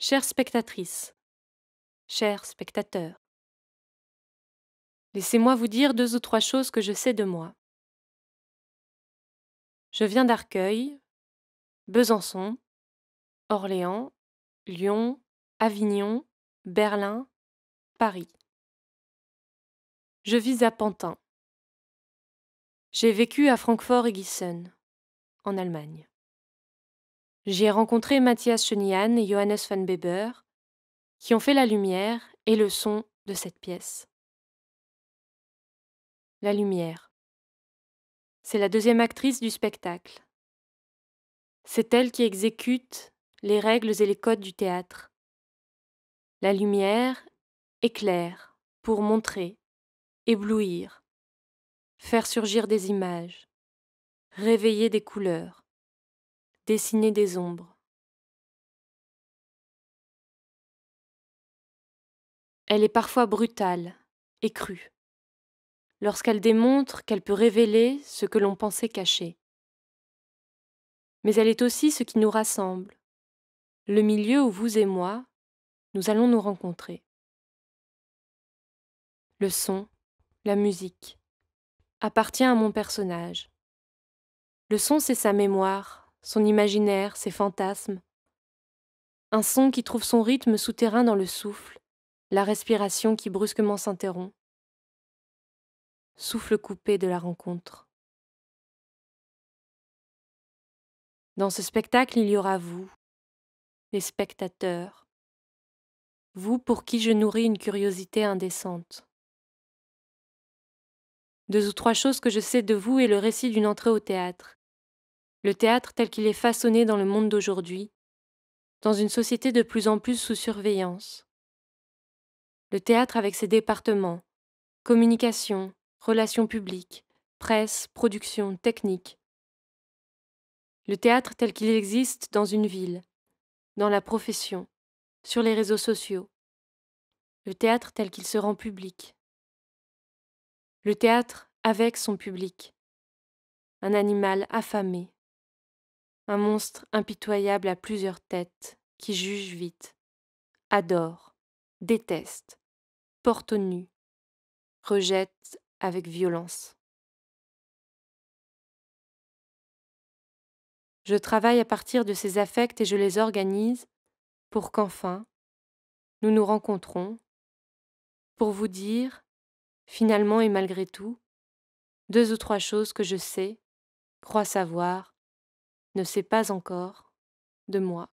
Chères spectatrices, chers spectateurs, laissez-moi vous dire deux ou trois choses que je sais de moi. Je viens d'Arcueil, Besançon, Orléans, Lyon, Avignon, Berlin, Paris. Je vis à Pantin. J'ai vécu à Francfort et Gissen, en Allemagne j'ai rencontré Matthias Chenian et Johannes van Beber, qui ont fait la lumière et le son de cette pièce. La lumière. C'est la deuxième actrice du spectacle. C'est elle qui exécute les règles et les codes du théâtre. La lumière éclaire pour montrer, éblouir, faire surgir des images, réveiller des couleurs dessiner des ombres. Elle est parfois brutale et crue, lorsqu'elle démontre qu'elle peut révéler ce que l'on pensait cacher. Mais elle est aussi ce qui nous rassemble, le milieu où vous et moi, nous allons nous rencontrer. Le son, la musique, appartient à mon personnage. Le son, c'est sa mémoire, son imaginaire, ses fantasmes. Un son qui trouve son rythme souterrain dans le souffle, la respiration qui brusquement s'interrompt. Souffle coupé de la rencontre. Dans ce spectacle, il y aura vous, les spectateurs, vous pour qui je nourris une curiosité indécente. Deux ou trois choses que je sais de vous et le récit d'une entrée au théâtre, le théâtre tel qu'il est façonné dans le monde d'aujourd'hui, dans une société de plus en plus sous surveillance. Le théâtre avec ses départements, communication, relations publiques, presse, production, technique. Le théâtre tel qu'il existe dans une ville, dans la profession, sur les réseaux sociaux. Le théâtre tel qu'il se rend public. Le théâtre avec son public. Un animal affamé un monstre impitoyable à plusieurs têtes, qui juge vite, adore, déteste, porte au nu, rejette avec violence. Je travaille à partir de ces affects et je les organise pour qu'enfin nous nous rencontrons, pour vous dire, finalement et malgré tout, deux ou trois choses que je sais, crois savoir, ne sait pas encore de moi.